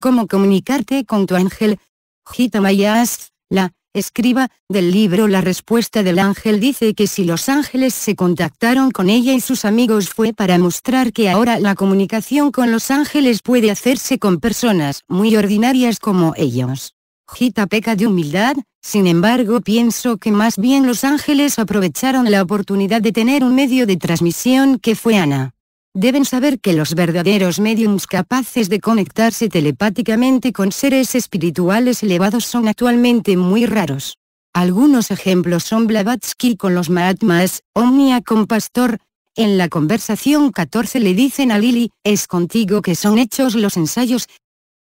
Cómo comunicarte con tu ángel. Gita Mayas, la escriba del libro La respuesta del ángel dice que si los ángeles se contactaron con ella y sus amigos fue para mostrar que ahora la comunicación con los ángeles puede hacerse con personas muy ordinarias como ellos. Gita peca de humildad, sin embargo pienso que más bien los ángeles aprovecharon la oportunidad de tener un medio de transmisión que fue Ana deben saber que los verdaderos mediums capaces de conectarse telepáticamente con seres espirituales elevados son actualmente muy raros. Algunos ejemplos son Blavatsky con los Mahatmas, Omnia con Pastor, en la conversación 14 le dicen a Lili, es contigo que son hechos los ensayos.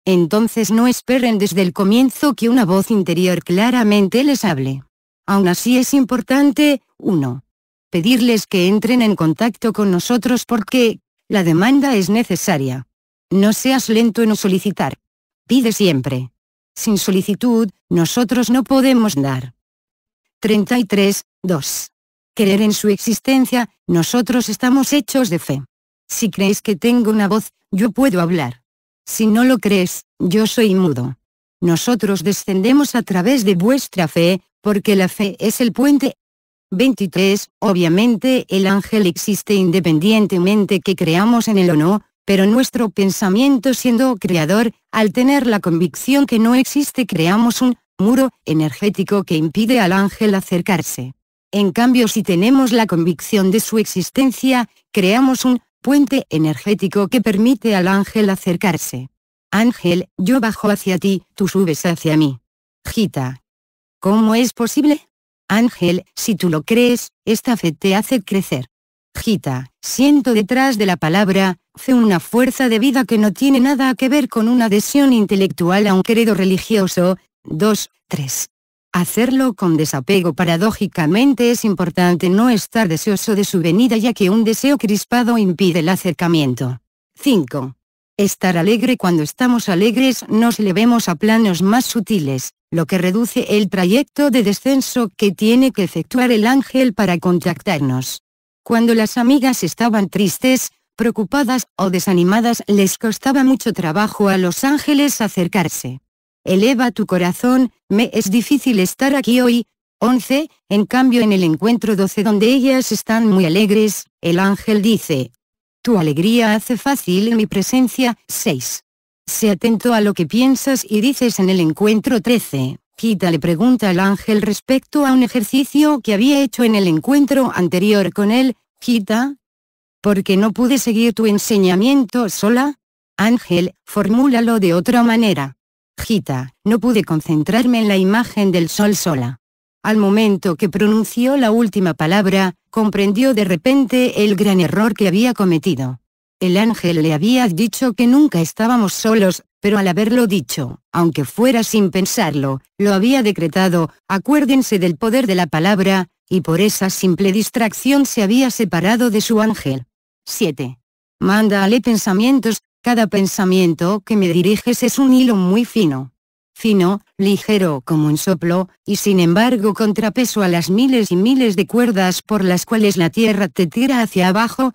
Entonces no esperen desde el comienzo que una voz interior claramente les hable. Aún así es importante, uno Pedirles que entren en contacto con nosotros porque, la demanda es necesaria. No seas lento en solicitar. Pide siempre. Sin solicitud, nosotros no podemos dar. 33, 2. Creer en su existencia, nosotros estamos hechos de fe. Si creéis que tengo una voz, yo puedo hablar. Si no lo crees, yo soy mudo. Nosotros descendemos a través de vuestra fe, porque la fe es el puente 23. Obviamente el ángel existe independientemente que creamos en él o no, pero nuestro pensamiento siendo creador, al tener la convicción que no existe creamos un muro energético que impide al ángel acercarse. En cambio si tenemos la convicción de su existencia, creamos un puente energético que permite al ángel acercarse. Ángel, yo bajo hacia ti, tú subes hacia mí. Gita. ¿Cómo es posible? Ángel, si tú lo crees, esta fe te hace crecer. Gita, siento detrás de la palabra, fe una fuerza de vida que no tiene nada que ver con una adhesión intelectual a un credo religioso. 2, 3. Hacerlo con desapego paradójicamente es importante no estar deseoso de su venida ya que un deseo crispado impide el acercamiento. 5. Estar alegre cuando estamos alegres nos levemos a planos más sutiles lo que reduce el trayecto de descenso que tiene que efectuar el ángel para contactarnos. Cuando las amigas estaban tristes, preocupadas o desanimadas les costaba mucho trabajo a los ángeles acercarse. Eleva tu corazón, me es difícil estar aquí hoy. 11. En cambio en el encuentro 12 donde ellas están muy alegres, el ángel dice. Tu alegría hace fácil mi presencia. 6. «Se atento a lo que piensas y dices en el encuentro 13. Gita le pregunta al ángel respecto a un ejercicio que había hecho en el encuentro anterior con él, Gita. «¿Por qué no pude seguir tu enseñamiento sola? Ángel, formúlalo de otra manera. Gita, no pude concentrarme en la imagen del sol sola. Al momento que pronunció la última palabra, comprendió de repente el gran error que había cometido. El ángel le había dicho que nunca estábamos solos, pero al haberlo dicho, aunque fuera sin pensarlo, lo había decretado, acuérdense del poder de la palabra, y por esa simple distracción se había separado de su ángel. 7. Mándale pensamientos, cada pensamiento que me diriges es un hilo muy fino. Fino, ligero como un soplo, y sin embargo contrapeso a las miles y miles de cuerdas por las cuales la tierra te tira hacia abajo,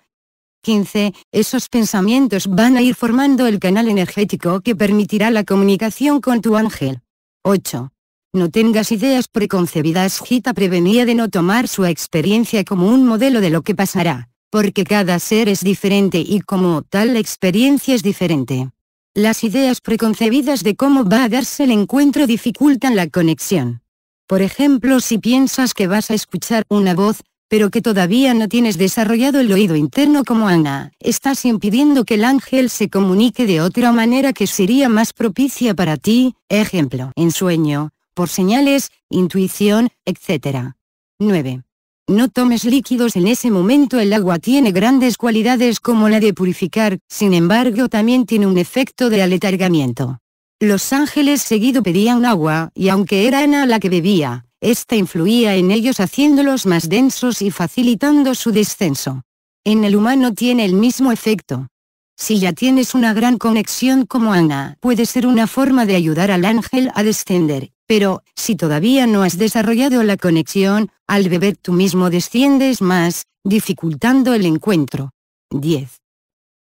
15, esos pensamientos van a ir formando el canal energético que permitirá la comunicación con tu ángel. 8. No tengas ideas preconcebidas. Gita prevenía de no tomar su experiencia como un modelo de lo que pasará, porque cada ser es diferente y como tal la experiencia es diferente. Las ideas preconcebidas de cómo va a darse el encuentro dificultan la conexión. Por ejemplo, si piensas que vas a escuchar una voz, pero que todavía no tienes desarrollado el oído interno como Ana, estás impidiendo que el ángel se comunique de otra manera que sería más propicia para ti, ejemplo, en sueño, por señales, intuición, etc. 9. No tomes líquidos en ese momento el agua tiene grandes cualidades como la de purificar, sin embargo también tiene un efecto de aletargamiento. Los ángeles seguido pedían agua, y aunque era Ana la que bebía, esta influía en ellos haciéndolos más densos y facilitando su descenso. En el humano tiene el mismo efecto. Si ya tienes una gran conexión como Ana, puede ser una forma de ayudar al ángel a descender, pero, si todavía no has desarrollado la conexión, al beber tú mismo desciendes más, dificultando el encuentro. 10.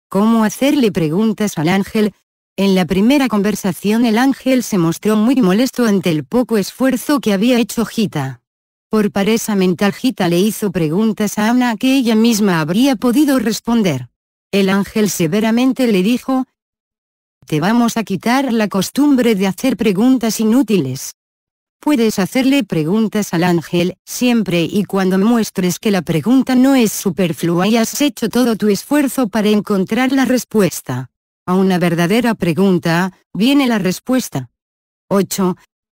¿Cómo hacerle preguntas al ángel, en la primera conversación el ángel se mostró muy molesto ante el poco esfuerzo que había hecho Gita. Por pareza mental Gita le hizo preguntas a Ana que ella misma habría podido responder. El ángel severamente le dijo, te vamos a quitar la costumbre de hacer preguntas inútiles. Puedes hacerle preguntas al ángel, siempre y cuando muestres que la pregunta no es superflua y has hecho todo tu esfuerzo para encontrar la respuesta. A una verdadera pregunta, viene la respuesta. 8.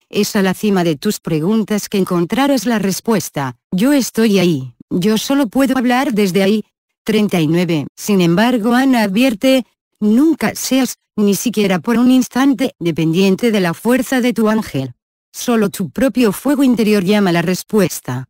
Es a la cima de tus preguntas que encontrarás la respuesta, yo estoy ahí, yo solo puedo hablar desde ahí. 39. Sin embargo Ana advierte, nunca seas, ni siquiera por un instante, dependiente de la fuerza de tu ángel. Solo tu propio fuego interior llama la respuesta.